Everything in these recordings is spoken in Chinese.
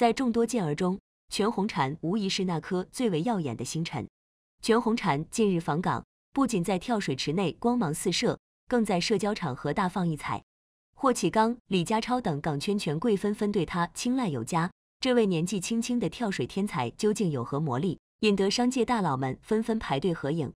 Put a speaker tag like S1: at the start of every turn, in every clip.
S1: 在众多健儿中，全红婵无疑是那颗最为耀眼的星辰。全红婵近日访港，不仅在跳水池内光芒四射，更在社交场合大放异彩。霍启刚、李家超等港圈权贵纷纷对她青睐有加。这位年纪轻轻的跳水天才究竟有何魔力，引得商界大佬们纷纷排队合影？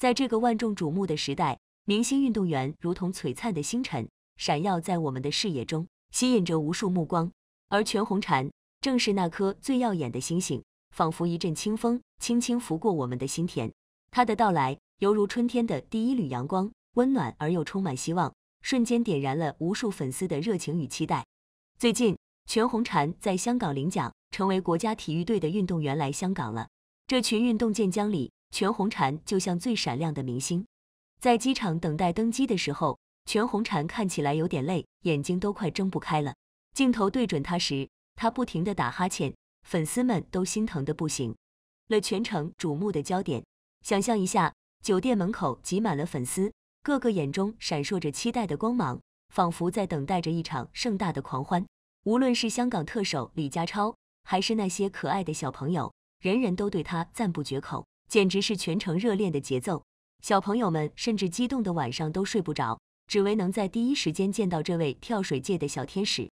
S1: 在这个万众瞩目的时代，明星运动员如同璀璨的星辰，闪耀在我们的视野中，吸引着无数目光。而全红婵。正是那颗最耀眼的星星，仿佛一阵清风轻轻拂过我们的心田。它的到来犹如春天的第一缕阳光，温暖而又充满希望，瞬间点燃了无数粉丝的热情与期待。最近，全红婵在香港领奖，成为国家体育队的运动员来香港了。这群运动健将里，全红婵就像最闪亮的明星。在机场等待登机的时候，全红婵看起来有点累，眼睛都快睁不开了。镜头对准她时，他不停的打哈欠，粉丝们都心疼的不行。了全程瞩目的焦点，想象一下，酒店门口挤满了粉丝，个个眼中闪烁着期待的光芒，仿佛在等待着一场盛大的狂欢。无论是香港特首李家超，还是那些可爱的小朋友，人人都对他赞不绝口，简直是全程热恋的节奏。小朋友们甚至激动的晚上都睡不着，只为能在第一时间见到这位跳水界的小天使。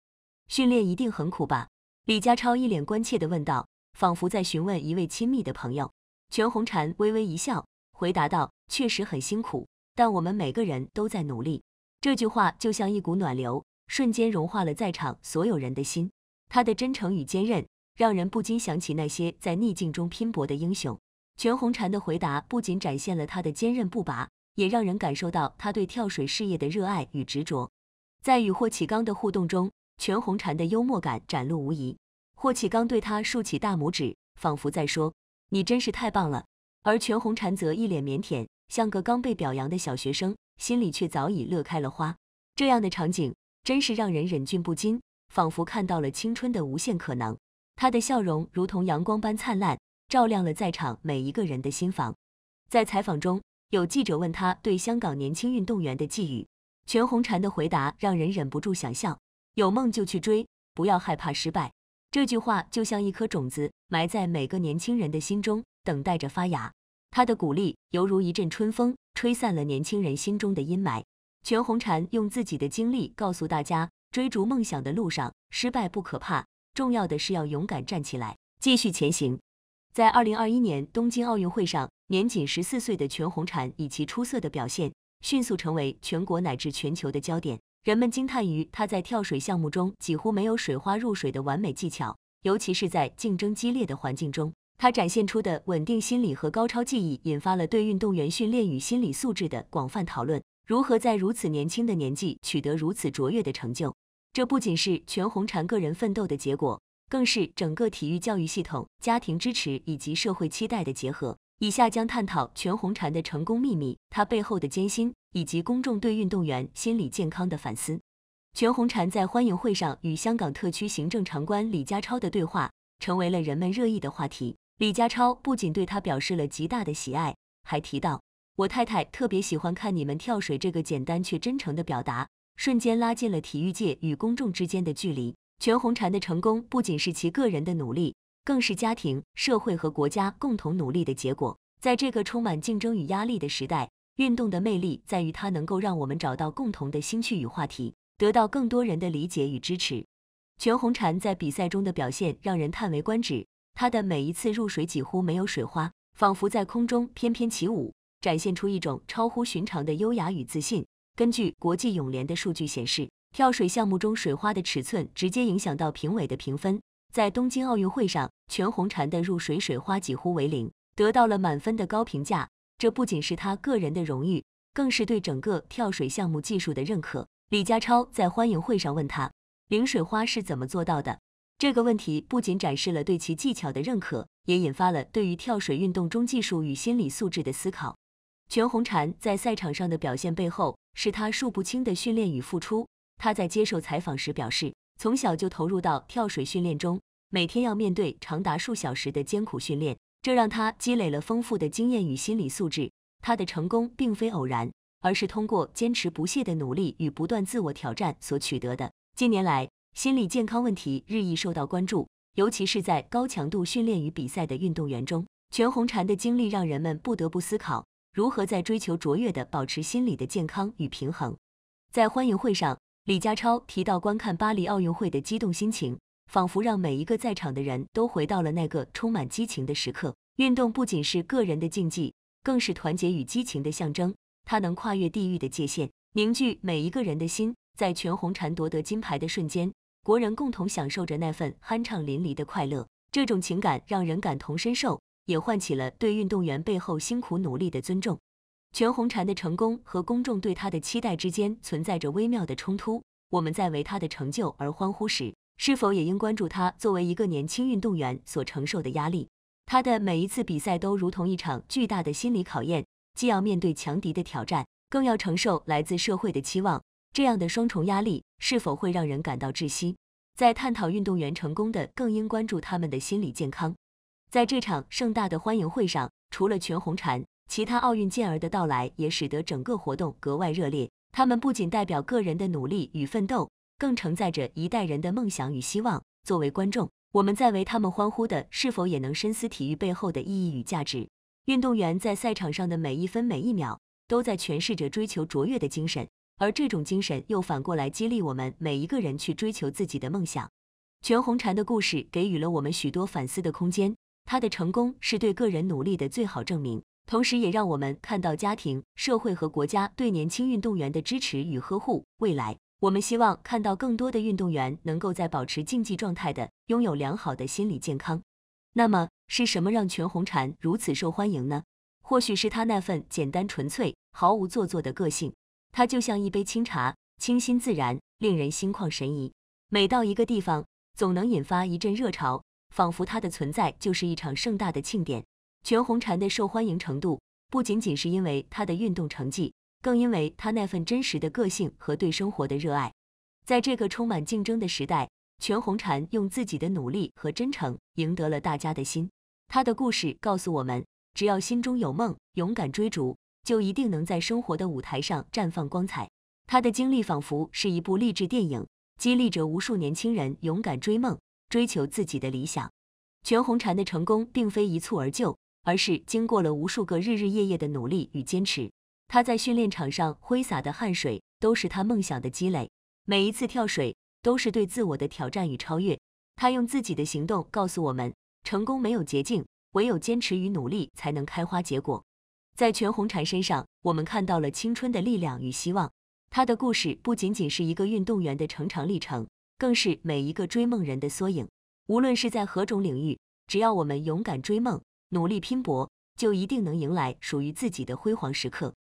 S1: 训练一定很苦吧？李家超一脸关切地问道，仿佛在询问一位亲密的朋友。全红婵微微一笑，回答道：“确实很辛苦，但我们每个人都在努力。”这句话就像一股暖流，瞬间融化了在场所有人的心。他的真诚与坚韧，让人不禁想起那些在逆境中拼搏的英雄。全红婵的回答不仅展现了他的坚韧不拔，也让人感受到他对跳水事业的热爱与执着。在与霍启刚的互动中，全红婵的幽默感展露无遗，霍启刚对他竖起大拇指，仿佛在说：“你真是太棒了。”而全红婵则一脸腼腆，像个刚被表扬的小学生，心里却早已乐开了花。这样的场景真是让人忍俊不禁，仿佛看到了青春的无限可能。他的笑容如同阳光般灿烂，照亮了在场每一个人的心房。在采访中，有记者问他对香港年轻运动员的寄语，全红婵的回答让人忍不住想笑。有梦就去追，不要害怕失败。这句话就像一颗种子，埋在每个年轻人的心中，等待着发芽。他的鼓励犹如一阵春风，吹散了年轻人心中的阴霾。全红婵用自己的经历告诉大家：追逐梦想的路上，失败不可怕，重要的是要勇敢站起来，继续前行。在二零二一年东京奥运会上，年仅十四岁的全红婵以其出色的表现，迅速成为全国乃至全球的焦点。人们惊叹于他在跳水项目中几乎没有水花入水的完美技巧，尤其是在竞争激烈的环境中，他展现出的稳定心理和高超技艺，引发了对运动员训练与心理素质的广泛讨论。如何在如此年轻的年纪取得如此卓越的成就？这不仅是全红婵个人奋斗的结果，更是整个体育教育系统、家庭支持以及社会期待的结合。以下将探讨全红婵的成功秘密，她背后的艰辛，以及公众对运动员心理健康的反思。全红婵在欢迎会上与香港特区行政长官李家超的对话，成为了人们热议的话题。李家超不仅对他表示了极大的喜爱，还提到我太太特别喜欢看你们跳水，这个简单却真诚的表达，瞬间拉近了体育界与公众之间的距离。全红婵的成功不仅是其个人的努力。更是家庭、社会和国家共同努力的结果。在这个充满竞争与压力的时代，运动的魅力在于它能够让我们找到共同的兴趣与话题，得到更多人的理解与支持。全红婵在比赛中的表现让人叹为观止，她的每一次入水几乎没有水花，仿佛在空中翩翩起舞，展现出一种超乎寻常的优雅与自信。根据国际泳联的数据显示，跳水项目中水花的尺寸直接影响到评委的评分。在东京奥运会上，全红婵的入水水花几乎为零，得到了满分的高评价。这不仅是他个人的荣誉，更是对整个跳水项目技术的认可。李家超在欢迎会上问他，零水花是怎么做到的？这个问题不仅展示了对其技巧的认可，也引发了对于跳水运动中技术与心理素质的思考。全红婵在赛场上的表现背后，是他数不清的训练与付出。他在接受采访时表示，从小就投入到跳水训练中。每天要面对长达数小时的艰苦训练，这让他积累了丰富的经验与心理素质。他的成功并非偶然，而是通过坚持不懈的努力与不断自我挑战所取得的。近年来，心理健康问题日益受到关注，尤其是在高强度训练与比赛的运动员中。全红婵的经历让人们不得不思考，如何在追求卓越的保持心理的健康与平衡。在欢迎会上，李家超提到观看巴黎奥运会的激动心情。仿佛让每一个在场的人都回到了那个充满激情的时刻。运动不仅是个人的竞技，更是团结与激情的象征。它能跨越地域的界限，凝聚每一个人的心。在全红婵夺得金牌的瞬间，国人共同享受着那份酣畅淋漓的快乐。这种情感让人感同身受，也唤起了对运动员背后辛苦努力的尊重。全红婵的成功和公众对她的期待之间存在着微妙的冲突。我们在为她的成就而欢呼时，是否也应关注他作为一个年轻运动员所承受的压力？他的每一次比赛都如同一场巨大的心理考验，既要面对强敌的挑战，更要承受来自社会的期望。这样的双重压力是否会让人感到窒息？在探讨运动员成功的，更应关注他们的心理健康。在这场盛大的欢迎会上，除了全红婵，其他奥运健儿的到来也使得整个活动格外热烈。他们不仅代表个人的努力与奋斗。更承载着一代人的梦想与希望。作为观众，我们在为他们欢呼的，是否也能深思体育背后的意义与价值？运动员在赛场上的每一分每一秒，都在诠释着追求卓越的精神，而这种精神又反过来激励我们每一个人去追求自己的梦想。全红婵的故事给予了我们许多反思的空间。她的成功是对个人努力的最好证明，同时也让我们看到家庭、社会和国家对年轻运动员的支持与呵护。未来。我们希望看到更多的运动员能够在保持竞技状态的拥有良好的心理健康。那么，是什么让全红婵如此受欢迎呢？或许是她那份简单纯粹、毫无做作的个性。她就像一杯清茶，清新自然，令人心旷神怡。每到一个地方，总能引发一阵热潮，仿佛她的存在就是一场盛大的庆典。全红婵的受欢迎程度，不仅仅是因为她的运动成绩。更因为他那份真实的个性和对生活的热爱，在这个充满竞争的时代，全红婵用自己的努力和真诚赢得了大家的心。他的故事告诉我们，只要心中有梦，勇敢追逐，就一定能在生活的舞台上绽放光彩。他的经历仿佛是一部励志电影，激励着无数年轻人勇敢追梦，追求自己的理想。全红婵的成功并非一蹴而就，而是经过了无数个日日夜夜的努力与坚持。他在训练场上挥洒的汗水都是他梦想的积累，每一次跳水都是对自我的挑战与超越。他用自己的行动告诉我们：成功没有捷径，唯有坚持与努力才能开花结果。在全红婵身上，我们看到了青春的力量与希望。他的故事不仅仅是一个运动员的成长历程，更是每一个追梦人的缩影。无论是在何种领域，只要我们勇敢追梦，努力拼搏，就一定能迎来属于自己的辉煌时刻。